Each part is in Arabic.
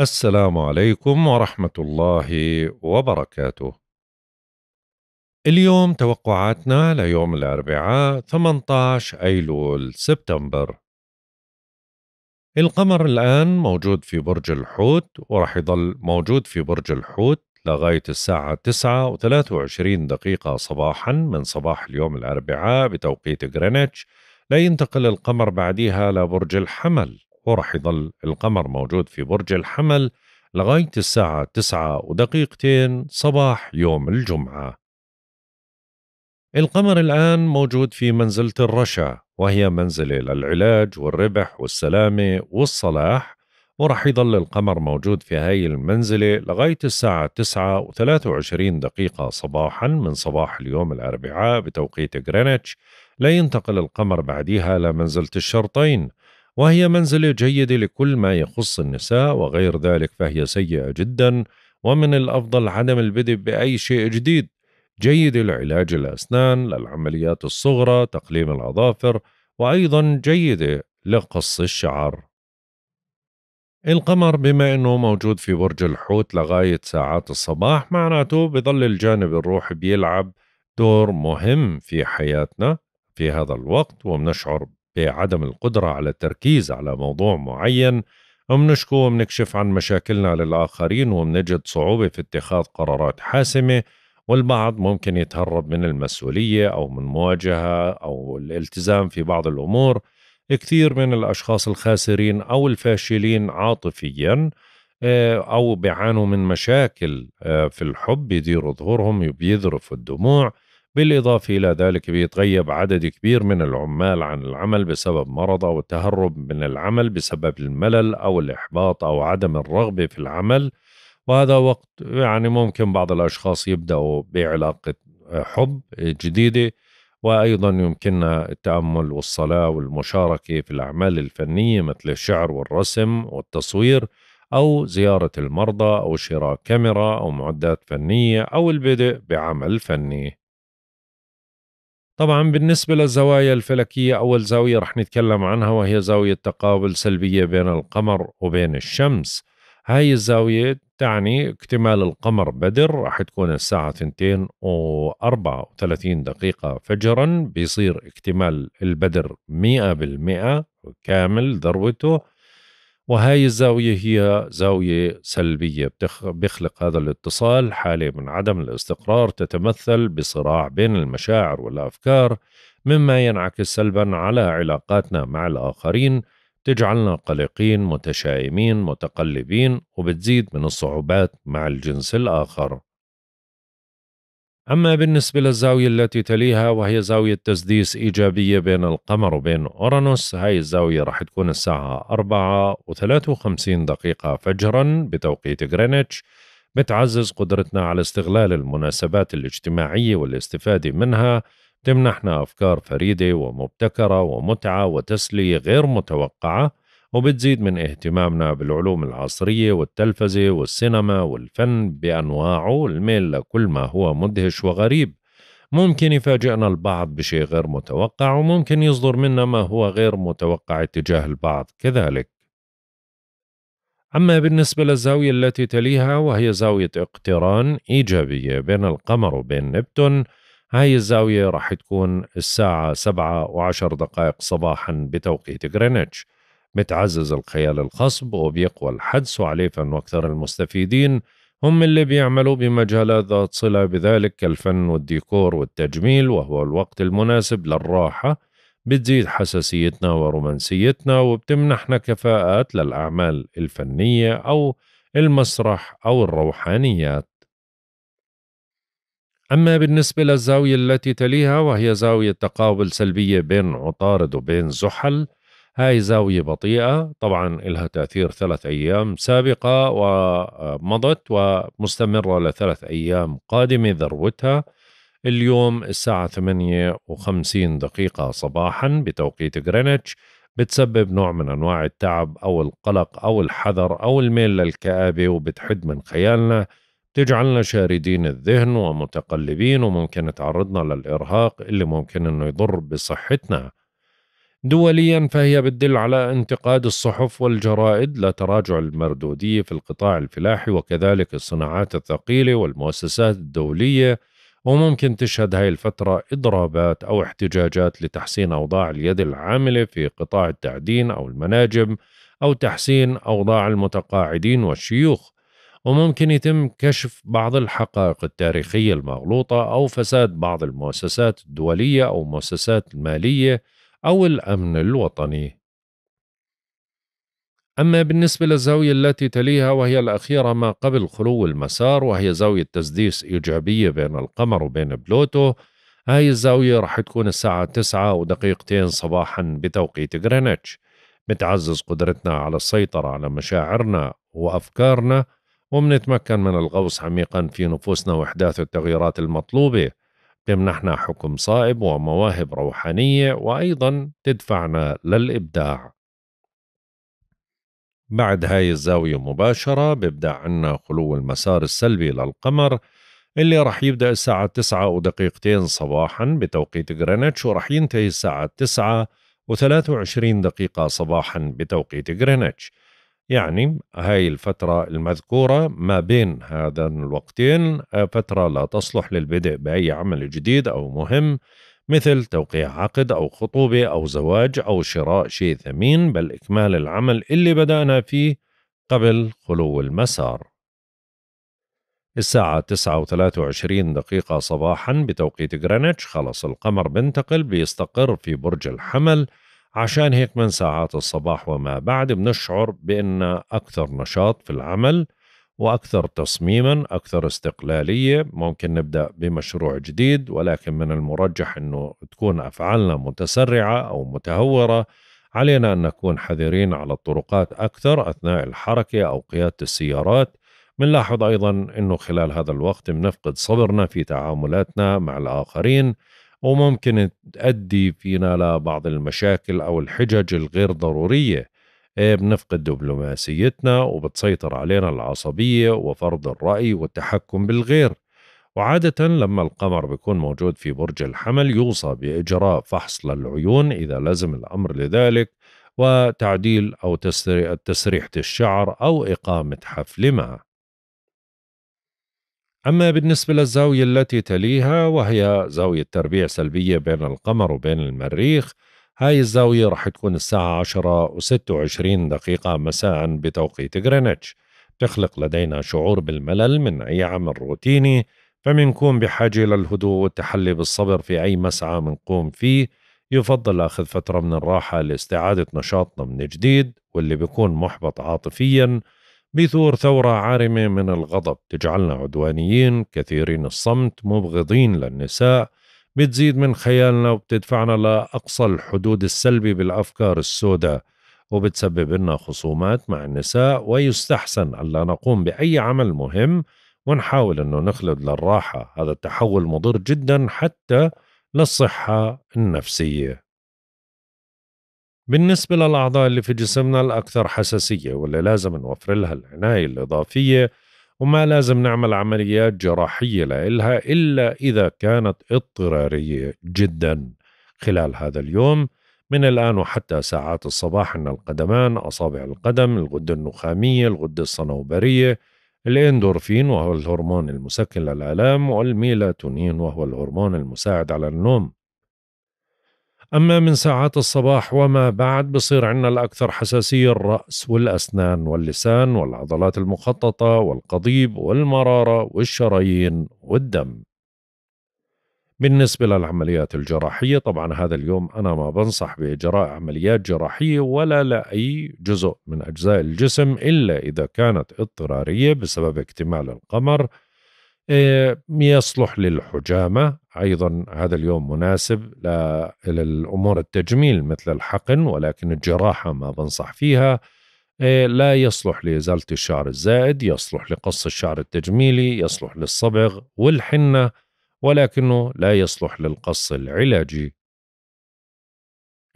السلام عليكم ورحمة الله وبركاته. اليوم توقعاتنا ليوم الأربعاء 18 أيلول سبتمبر. القمر الآن موجود في برج الحوت ورح يضل موجود في برج الحوت لغاية الساعة 9 و 23 دقيقة صباحا من صباح اليوم الأربعاء بتوقيت غرينتش لينتقل القمر بعدها لبرج الحمل وراح يضل القمر موجود في برج الحمل لغاية الساعة تسعة ودقيقتين صباح يوم الجمعة القمر الآن موجود في منزلة الرشا وهي منزلة للعلاج والربح والسلامة والصلاح ورح يظل القمر موجود في هاي المنزلة لغاية الساعة تسعة وثلاثة وعشرين دقيقة صباحا من صباح اليوم الأربعاء بتوقيت غرينتش لا ينتقل القمر بعديها لمنزلة الشرطين وهي منزلة جيدة لكل ما يخص النساء وغير ذلك فهي سيئة جدا ومن الأفضل عدم البدء بأي شيء جديد جيدة لعلاج الأسنان للعمليات الصغرى تقليم الأظافر وأيضا جيدة لقص الشعر القمر بما أنه موجود في برج الحوت لغاية ساعات الصباح معناته بظل الجانب الروحي بيلعب دور مهم في حياتنا في هذا الوقت وبنشعر بعدم القدرة على التركيز على موضوع معين منشكو ومنكشف عن مشاكلنا للآخرين ومنجد صعوبة في اتخاذ قرارات حاسمة والبعض ممكن يتهرب من المسؤولية أو من مواجهة أو الالتزام في بعض الأمور كثير من الأشخاص الخاسرين أو الفاشلين عاطفياً آه، أو بيعانوا من مشاكل آه، في الحب يديروا ظهورهم وبيذرفوا الدموع بالإضافة إلى ذلك بيتغيب عدد كبير من العمال عن العمل بسبب مرض أو التهرب من العمل بسبب الملل أو الإحباط أو عدم الرغبة في العمل وهذا وقت يعني ممكن بعض الأشخاص يبدأوا بعلاقة آه، حب جديدة وأيضا يمكننا التأمل والصلاة والمشاركة في الأعمال الفنية مثل الشعر والرسم والتصوير أو زيارة المرضى أو شراء كاميرا أو معدات فنية أو البدء بعمل فني طبعا بالنسبة للزوايا الفلكية أول زاوية رح نتكلم عنها وهي زاوية تقابل سلبية بين القمر وبين الشمس هاي الزاوية تعني اكتمال القمر بدر رح تكون الساعة 2 و 34 دقيقة فجرا بيصير اكتمال البدر 100% كامل ذروته وهاي الزاوية هي زاوية سلبية بيخلق هذا الاتصال حالة من عدم الاستقرار تتمثل بصراع بين المشاعر والأفكار مما ينعكس سلبا على علاقاتنا مع الآخرين تجعلنا قلقين متشائمين متقلبين وبتزيد من الصعوبات مع الجنس الآخر أما بالنسبة للزاوية التي تليها وهي زاوية تسديس إيجابية بين القمر وبين أورانوس هاي الزاوية راح تكون الساعة 4 و53 دقيقة فجرا بتوقيت غرينتش بتعزز قدرتنا على استغلال المناسبات الاجتماعية والاستفادة منها تمنحنا أفكار فريدة ومبتكرة ومتعة وتسلية غير متوقعة وبتزيد من اهتمامنا بالعلوم العصرية والتلفزة والسينما والفن بأنواعه الميل لكل ما هو مدهش وغريب ممكن يفاجئنا البعض بشيء غير متوقع وممكن يصدر منا ما هو غير متوقع تجاه البعض كذلك أما بالنسبة للزاوية التي تليها وهي زاوية اقتران إيجابية بين القمر وبين نبتون هاي الزاوية راح تكون الساعة سبعة وعشر دقائق صباحا بتوقيت غرينتش بتعزز الخيال الخصب وبيقوى الحدس وعليه فن أكثر المستفيدين هم اللي بيعملوا بمجالات ذات صلة بذلك كالفن والديكور والتجميل وهو الوقت المناسب للراحة بتزيد حساسيتنا ورومانسيتنا وبتمنحنا كفاءات للأعمال الفنية أو المسرح أو الروحانيات أما بالنسبة للزاوية التي تليها وهي زاوية تقابل سلبية بين عطارد وبين زحل هاي زاوية بطيئة طبعا لها تأثير ثلاث أيام سابقة ومضت ومستمرة لثلاث أيام قادمة ذروتها اليوم الساعة ثمانية وخمسين دقيقة صباحا بتوقيت غرينتش بتسبب نوع من أنواع التعب أو القلق أو الحذر أو الميل للكآبة وبتحد من خيالنا تجعلنا شاردين الذهن ومتقلبين وممكن تعرضنا للإرهاق اللي ممكن أنه يضر بصحتنا دوليا فهي بتدل على انتقاد الصحف والجرائد لتراجع المردودية في القطاع الفلاحي وكذلك الصناعات الثقيلة والمؤسسات الدولية وممكن تشهد هاي الفترة إضرابات أو احتجاجات لتحسين أوضاع اليد العاملة في قطاع التعدين أو المناجم أو تحسين أوضاع المتقاعدين والشيوخ وممكن يتم كشف بعض الحقائق التاريخية المغلوطة أو فساد بعض المؤسسات الدولية أو مؤسسات المالية أو الأمن الوطني. أما بالنسبة للزاوية التي تليها وهي الأخيرة ما قبل خلو المسار وهي زاوية تسديس إيجابية بين القمر وبين بلوتو هاي الزاوية رح تكون الساعة تسعة ودقيقتين صباحا بتوقيت غرينتش بتعزز قدرتنا على السيطرة على مشاعرنا وأفكارنا ومنتمكن من الغوص عميقا في نفوسنا وإحداث التغييرات المطلوبة تمنحنا حكم صائب ومواهب روحانية وأيضا تدفعنا للإبداع بعد هاي الزاوية مباشرة بيبدأ عنا خلو المسار السلبي للقمر اللي رح يبدأ الساعة تسعة ودقيقتين صباحا بتوقيت غرينتش ورح ينتهي الساعة تسعة و وعشرين دقيقة صباحا بتوقيت غرينتش يعني هاي الفترة المذكورة ما بين هذا الوقتين آه، فترة لا تصلح للبدء بأي عمل جديد أو مهم مثل توقيع عقد أو خطوبة أو زواج أو شراء شيء ثمين بل إكمال العمل اللي بدأنا فيه قبل خلو المسار الساعة تسعة وثلاثة وعشرين دقيقة صباحا بتوقيت غرينتش خلص القمر بنتقل بيستقر في برج الحمل عشان هيك من ساعات الصباح وما بعد بنشعر بأن أكثر نشاط في العمل وأكثر تصميما أكثر استقلالية ممكن نبدأ بمشروع جديد ولكن من المرجح أنه تكون أفعالنا متسرعة أو متهورة علينا أن نكون حذرين على الطرقات أكثر أثناء الحركة أو قيادة السيارات بنلاحظ أيضا أنه خلال هذا الوقت بنفقد صبرنا في تعاملاتنا مع الآخرين وممكن تؤدي فينا لبعض المشاكل أو الحجج الغير ضرورية إيه، بنفقد دبلوماسيتنا وبتسيطر علينا العصبية وفرض الرأي والتحكم بالغير وعادة لما القمر بيكون موجود في برج الحمل يوصى بإجراء فحص للعيون إذا لزم الأمر لذلك وتعديل أو تسريحة الشعر أو إقامة حفل معه أما بالنسبة للزاوية التي تليها وهي زاوية تربيع سلبية بين القمر وبين المريخ هاي الزاوية راح تكون الساعة 10 و26 دقيقة مساء بتوقيت غرينتش تخلق لدينا شعور بالملل من أي عمل روتيني فمنكون بحاجة للهدوء والتحلي بالصبر في أي مسعى منقوم فيه يفضل أخذ فترة من الراحة لاستعادة نشاطنا من جديد واللي بيكون محبط عاطفياً بثور ثورة عارمة من الغضب تجعلنا عدوانيين كثيرين الصمت مبغضين للنساء بتزيد من خيالنا وبتدفعنا لأقصى الحدود السلبي بالأفكار السوداء وبتسبب لنا خصومات مع النساء ويستحسن ألا نقوم بأي عمل مهم ونحاول أنه نخلد للراحة هذا التحول مضر جدا حتى للصحة النفسية بالنسبة للأعضاء اللي في جسمنا الأكثر حساسية واللي لازم نوفر لها العناية الإضافية وما لازم نعمل عمليات جراحية لإلها إلا إذا كانت اضطرارية جدا خلال هذا اليوم من الآن وحتى ساعات الصباح أن القدمان أصابع القدم الغدة النخامية الغدة الصنوبرية الإندورفين وهو الهرمون المسكن للآلام والميلاتونين وهو الهرمون المساعد على النوم أما من ساعات الصباح وما بعد بصير عندنا الأكثر حساسية الرأس والأسنان واللسان والعضلات المخططة والقضيب والمرارة والشرايين والدم بالنسبة للعمليات الجراحية طبعا هذا اليوم أنا ما بنصح بإجراء عمليات جراحية ولا لأي جزء من أجزاء الجسم إلا إذا كانت اضطرارية بسبب اكتمال القمر إيه، يصلح للحجامة أيضا هذا اليوم مناسب للأمور التجميل مثل الحقن ولكن الجراحة ما بنصح فيها إيه، لا يصلح لإزالة الشعر الزائد يصلح لقص الشعر التجميلي يصلح للصبغ والحنة ولكنه لا يصلح للقص العلاجي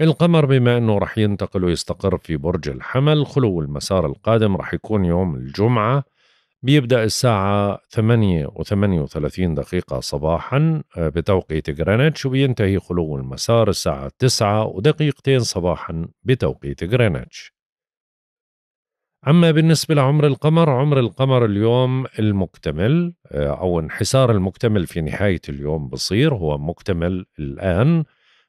القمر بما أنه رح ينتقل ويستقر في برج الحمل خلو المسار القادم رح يكون يوم الجمعة بيبدأ الساعة 8 و38 دقيقة صباحا آه، بتوقيت جرينتش وبينتهي خلو المسار الساعة 9 ودقيقتين صباحا بتوقيت جرينتش أما بالنسبة لعمر القمر عمر القمر اليوم المكتمل آه، أو انحسار المكتمل في نهاية اليوم بصير هو مكتمل الآن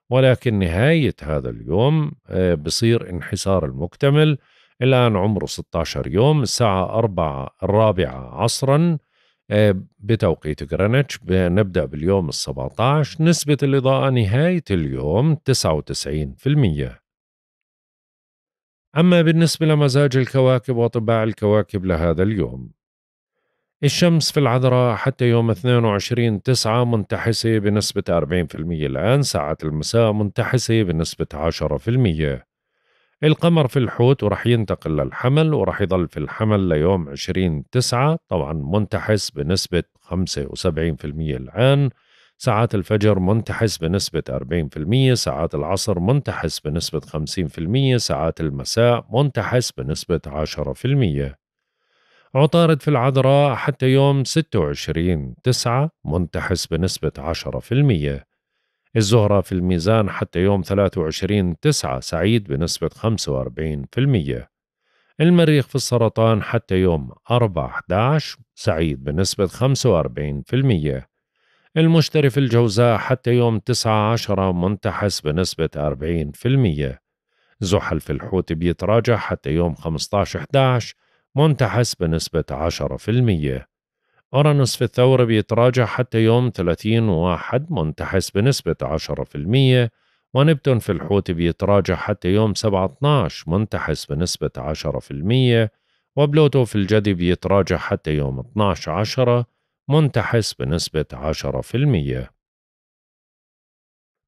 ولكن نهاية هذا اليوم آه، بصير انحسار المكتمل الآن عمره 16 يوم الساعة 4 الرابعة عصرا آه، بتوقيت غرينتش نبدأ باليوم 17 نسبة الإضاءة نهاية اليوم 99% أما بالنسبة لمزاج الكواكب وطباع الكواكب لهذا اليوم الشمس في العذراء حتى يوم 22 تسعة منتحسة بنسبة 40% الآن ساعة المساء منتحسة بنسبة 10% القمر في الحوت وراح ينتقل للحمل وراح يضل في الحمل ليوم 20 تسعة طبعا منتحس بنسبة 75% الآن ساعات الفجر منتحس بنسبة 40% ساعات العصر منتحس بنسبة 50% ساعات المساء منتحس بنسبة 10% عطارد في العذراء حتى يوم 26 تسعة منتحس بنسبة 10% الزهرة في الميزان حتى يوم 23 تسعة سعيد بنسبة 45% المريخ في السرطان حتى يوم 4 11 سعيد بنسبة 45% المشتري في الجوزاء حتى يوم 9 10 منتحس بنسبة 40% زحل في الحوت بيتراجع حتى يوم 15 11 منتحس بنسبة 10% أورانوس في الثورة بيتراجع حتى يوم 30 واحد منتحس بنسبة 10% ونبتون في الحوت بيتراجع حتى يوم 7 12 منتحس بنسبة 10% وبلوتو في الجدي بيتراجع حتى يوم 12 10 منتحس بنسبة 10%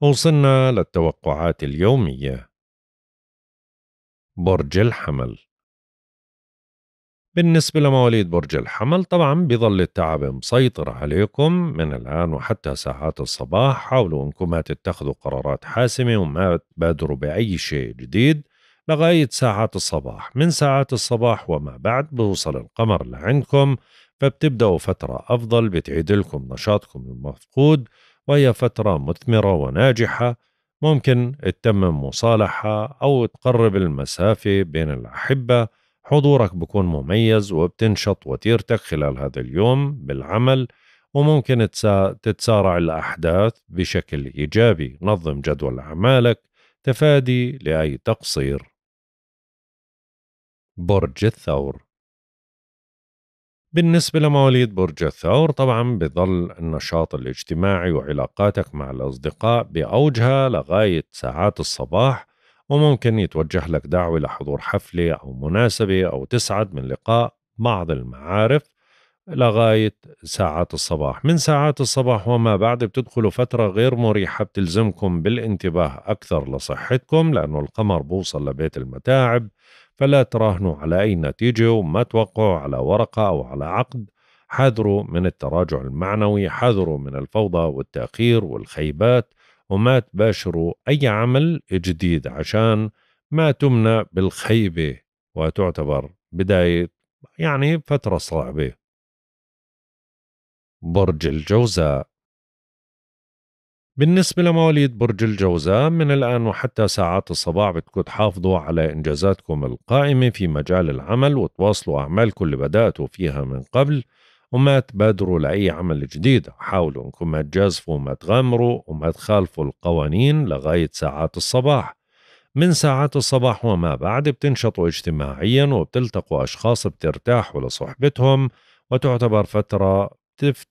وصلنا للتوقعات اليومية برج الحمل بالنسبة لمواليد برج الحمل طبعا بيظل التعب مسيطر عليكم من الآن وحتى ساعات الصباح حاولوا أنكم ما تتخذوا قرارات حاسمة وما تبادروا بأي شيء جديد لغاية ساعات الصباح من ساعات الصباح وما بعد بوصل القمر لعندكم فبتبدأوا فترة أفضل بتعيد لكم نشاطكم المفقود وهي فترة مثمرة وناجحة ممكن تتمم مصالحة أو تقرب المسافة بين الأحبة حضورك بكون مميز وبتنشط وتيرتك خلال هذا اليوم بالعمل وممكن تتسارع الأحداث بشكل إيجابي نظم جدول أعمالك تفادي لأي تقصير برج الثور بالنسبة لمواليد برج الثور طبعا بظل النشاط الاجتماعي وعلاقاتك مع الأصدقاء بأوجها لغاية ساعات الصباح وممكن يتوجه لك دعوة لحضور حفلة أو مناسبة أو تسعد من لقاء بعض المعارف لغاية ساعات الصباح من ساعات الصباح وما بعد بتدخلوا فترة غير مريحة بتلزمكم بالانتباه أكثر لصحتكم لأنه القمر بوصل لبيت المتاعب فلا تراهنوا على أي نتيجة وما توقعوا على ورقة أو على عقد حذروا من التراجع المعنوي حذروا من الفوضى والتأخير والخيبات وما تباشروا أي عمل جديد عشان ما تمنى بالخيبة وتعتبر بداية يعني فترة صعبة برج الجوزاء بالنسبة لمواليد برج الجوزاء من الآن وحتى ساعات الصباح بدكم تحافظوا على إنجازاتكم القائمة في مجال العمل وتواصلوا أعمالكم اللي بدأتوا فيها من قبل وما تبادروا لأي عمل جديد حاولوا أنكم ما تجازفوا وما تغامروا وما تخالفوا القوانين لغاية ساعات الصباح من ساعات الصباح وما بعد بتنشطوا اجتماعيا وبتلتقوا أشخاص بترتاحوا لصحبتهم وتعتبر فترة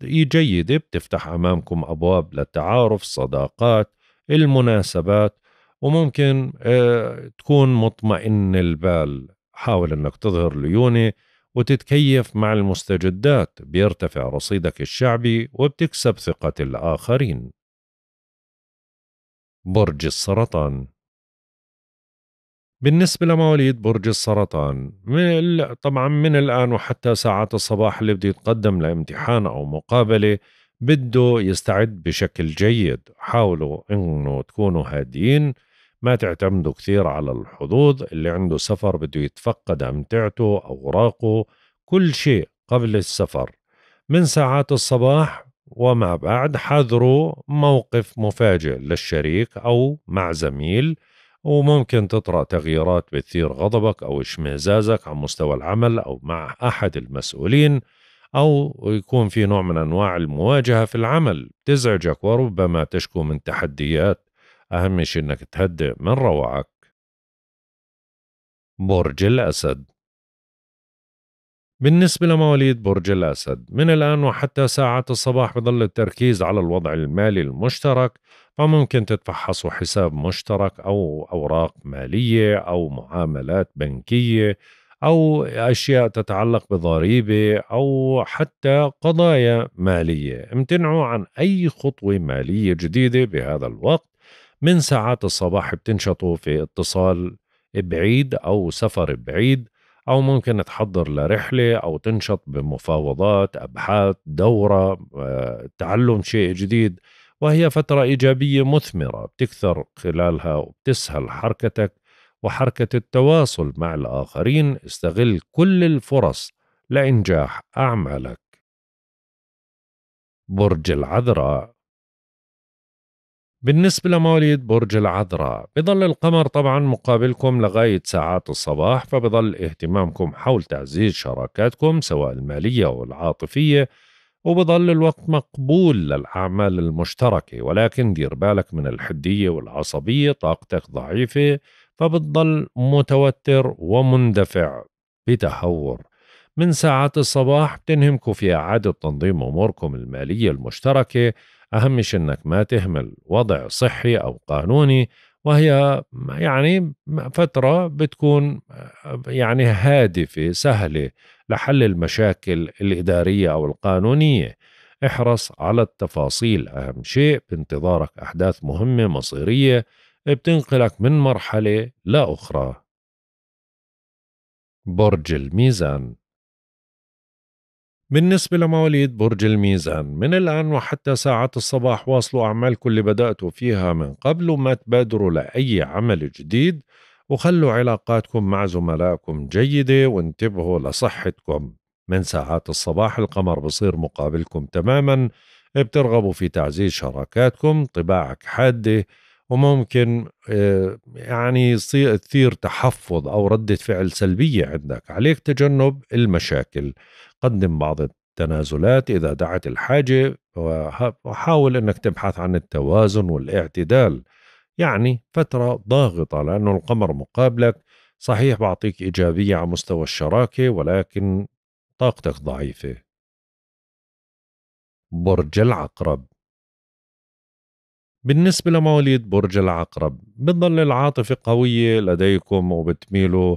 جيدة بتفتح أمامكم أبواب للتعارف الصداقات المناسبات وممكن آه، تكون مطمئن البال حاول أنك تظهر ليونة وتتكيف مع المستجدات بيرتفع رصيدك الشعبي وبتكسب ثقة الآخرين برج السرطان بالنسبة لمواليد برج السرطان من طبعا من الآن وحتى ساعات الصباح اللي بده يتقدم لامتحان أو مقابلة بده يستعد بشكل جيد حاولوا انه تكونوا هادين ما تعتمدوا كثير على الحظوظ اللي عنده سفر بده يتفقد أمتعته أوراقه كل شيء قبل السفر من ساعات الصباح وما بعد حذروا موقف مفاجئ للشريك أو مع زميل وممكن تطرأ تغييرات بتثير غضبك أو اشمئزازك على مستوى العمل أو مع أحد المسؤولين أو يكون في نوع من أنواع المواجهة في العمل تزعجك وربما تشكو من تحديات أهم شيء إنك تهدئ من روعك برج الأسد بالنسبة لمواليد برج الأسد من الآن وحتى ساعات الصباح بظل التركيز على الوضع المالي المشترك فممكن تتفحصوا حساب مشترك أو أوراق مالية أو معاملات بنكية أو أشياء تتعلق بضريبة أو حتى قضايا مالية امتنعوا عن أي خطوة مالية جديدة بهذا الوقت من ساعات الصباح بتنشطوا في اتصال بعيد أو سفر بعيد أو ممكن تحضر لرحلة أو تنشط بمفاوضات أبحاث دورة آه، تعلم شيء جديد وهي فترة إيجابية مثمرة بتكثر خلالها وبتسهل حركتك وحركة التواصل مع الآخرين استغل كل الفرص لإنجاح أعمالك برج العذراء بالنسبة لمواليد برج العذراء بظل القمر طبعا مقابلكم لغاية ساعات الصباح فبضل اهتمامكم حول تعزيز شراكاتكم سواء المالية أو العاطفية وبضل الوقت مقبول للأعمال المشتركة ولكن دير بالك من الحدية والعصبية طاقتك ضعيفة فبتضل متوتر ومندفع بتهور من ساعات الصباح بتنهمكم في إعادة تنظيم أموركم المالية المشتركة أهم شيء أنك ما تهمل وضع صحي أو قانوني وهي يعني فترة بتكون يعني هادفة سهلة لحل المشاكل الإدارية أو القانونية احرص على التفاصيل أهم شيء بانتظارك أحداث مهمة مصيرية بتنقلك من مرحلة لأخرى برج الميزان بالنسبة لمواليد برج الميزان من الآن وحتى ساعات الصباح واصلوا أعمالكم اللي بدأتوا فيها من قبل وما تبادروا لأي عمل جديد وخلوا علاقاتكم مع زملائكم جيدة وانتبهوا لصحتكم من ساعات الصباح القمر بصير مقابلكم تماما بترغبوا في تعزيز شراكاتكم طباعك حادة وممكن آه، يعني تثير تحفظ أو ردة فعل سلبية عندك عليك تجنب المشاكل قدم بعض التنازلات إذا دعت الحاجة وحاول أنك تبحث عن التوازن والاعتدال يعني فترة ضاغطة لأنه القمر مقابلك صحيح بعطيك إيجابية على مستوى الشراكة ولكن طاقتك ضعيفة برج العقرب بالنسبة لمواليد برج العقرب بتضل العاطفة قوية لديكم وبتميلوا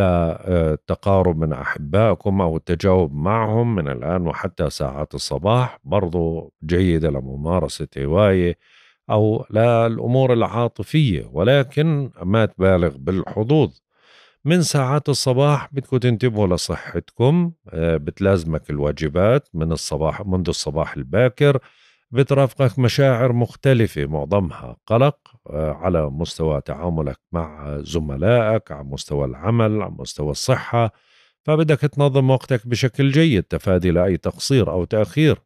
للتقارب آه، من أحبائكم أو التجاوب معهم من الآن وحتى ساعات الصباح برضو جيدة لممارسة هواية أو للأمور العاطفية ولكن ما تبالغ بالحظوظ من ساعات الصباح بدكم تنتبهوا لصحتكم آه، بتلازمك الواجبات من الصباح منذ الصباح الباكر بترافقك مشاعر مختلفة معظمها قلق آه، على مستوى تعاملك مع زملائك على مستوى العمل على مستوى الصحة فبدك تنظم وقتك بشكل جيد تفادي لأي تقصير أو تأخير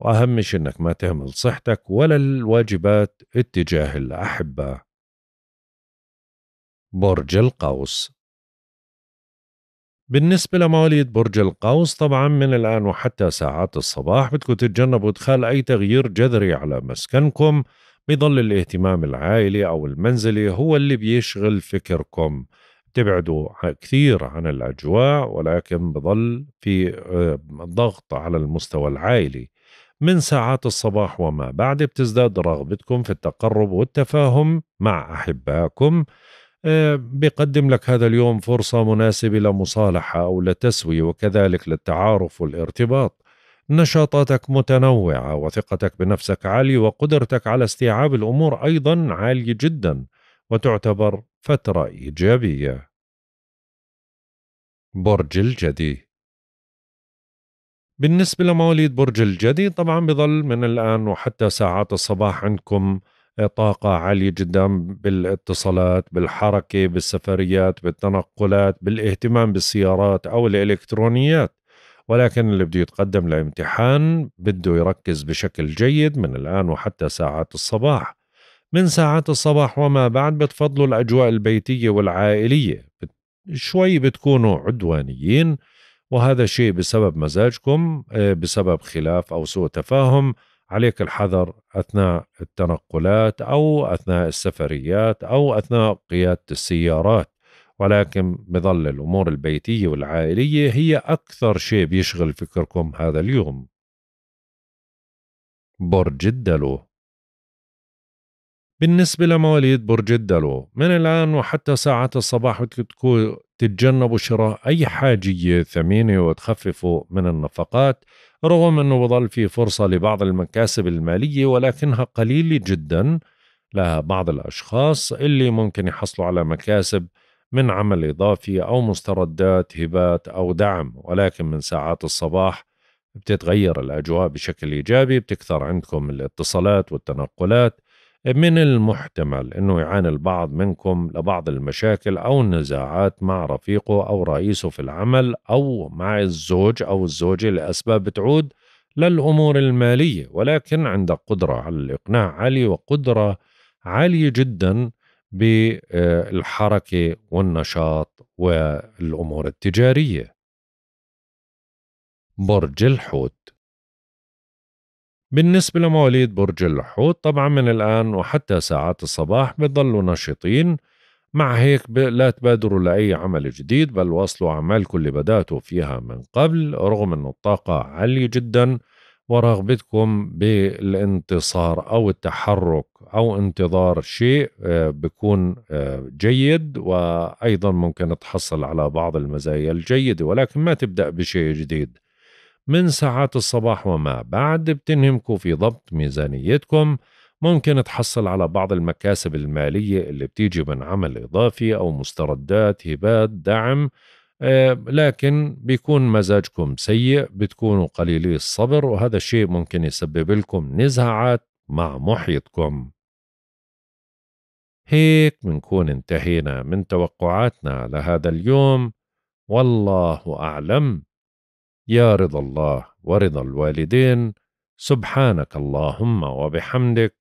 وأهم شيء أنك ما تهمل صحتك ولا الواجبات اتجاه الأحبة برج القوس بالنسبة لمواليد برج القوس طبعا من الآن وحتى ساعات الصباح بدكم تتجنبوا إدخال أي تغيير جذري على مسكنكم بظل الاهتمام العائلي أو المنزلي هو اللي بيشغل فكركم تبعدوا كثير عن الأجواء ولكن بضل في آه، ضغط على المستوى العائلي من ساعات الصباح وما بعد بتزداد رغبتكم في التقرب والتفاهم مع أحبائكم آه، بيقدم لك هذا اليوم فرصة مناسبة لمصالحة أو لتسوية وكذلك للتعارف والارتباط نشاطاتك متنوعة وثقتك بنفسك عالية وقدرتك على استيعاب الأمور أيضا عالية جدا وتعتبر فترة إيجابية برج الجدي بالنسبة لمواليد برج الجدي طبعا بظل من الآن وحتى ساعات الصباح عندكم طاقة عالية جدا بالاتصالات بالحركة بالسفريات بالتنقلات بالاهتمام بالسيارات أو الإلكترونيات ولكن اللي بده يتقدم لامتحان بده يركز بشكل جيد من الآن وحتى ساعات الصباح من ساعات الصباح وما بعد بتفضلوا الأجواء البيتية والعائلية شوي بتكونوا عدوانيين وهذا شيء بسبب مزاجكم آه، بسبب خلاف أو سوء تفاهم عليك الحذر اثناء التنقلات او اثناء السفريات او اثناء قياده السيارات ولكن بظل الامور البيتيه والعائليه هي اكثر شيء بيشغل فكركم هذا اليوم برج الدلو بالنسبة لمواليد برج الدلو من الآن وحتى ساعة الصباح تتجنبوا شراء أي حاجية ثمينة وتخففوا من النفقات رغم أنه بظل في فرصة لبعض المكاسب المالية ولكنها قليلة جدا لبعض الأشخاص اللي ممكن يحصلوا على مكاسب من عمل إضافي أو مستردات هبات أو دعم ولكن من ساعات الصباح بتتغير الأجواء بشكل إيجابي بتكثر عندكم الاتصالات والتنقلات من المحتمل أنه يعاني البعض منكم لبعض المشاكل أو النزاعات مع رفيقه أو رئيسه في العمل أو مع الزوج أو الزوجة لأسباب تعود للأمور المالية ولكن عندك قدرة على الإقناع عالية وقدرة عالية جدا بالحركة والنشاط والأمور التجارية برج الحوت بالنسبة لمواليد برج الحوت طبعا من الآن وحتى ساعات الصباح بتضلوا نشيطين مع هيك لا تبادروا لأي عمل جديد بل واصلوا أعمالكم اللي بدأتوا فيها من قبل رغم أن الطاقة عالية جدا ورغبتكم بالانتصار أو التحرك أو انتظار شيء آه، بيكون آه، جيد وأيضا ممكن تحصل على بعض المزايا الجيدة ولكن ما تبدأ بشيء جديد من ساعات الصباح وما بعد بتنهمكم في ضبط ميزانيتكم ممكن تحصل على بعض المكاسب المالية اللي بتيجي من عمل إضافي أو مستردات هبات دعم آه، لكن بيكون مزاجكم سيء بتكونوا قليلي الصبر وهذا الشيء ممكن يسبب لكم نزاعات مع محيطكم هيك بنكون انتهينا من توقعاتنا لهذا اليوم والله أعلم يا رضا الله ورضا الوالدين سبحانك اللهم وبحمدك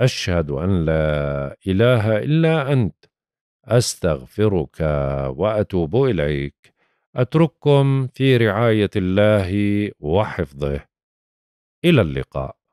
اشهد ان لا اله الا انت استغفرك واتوب اليك اترككم في رعايه الله وحفظه الى اللقاء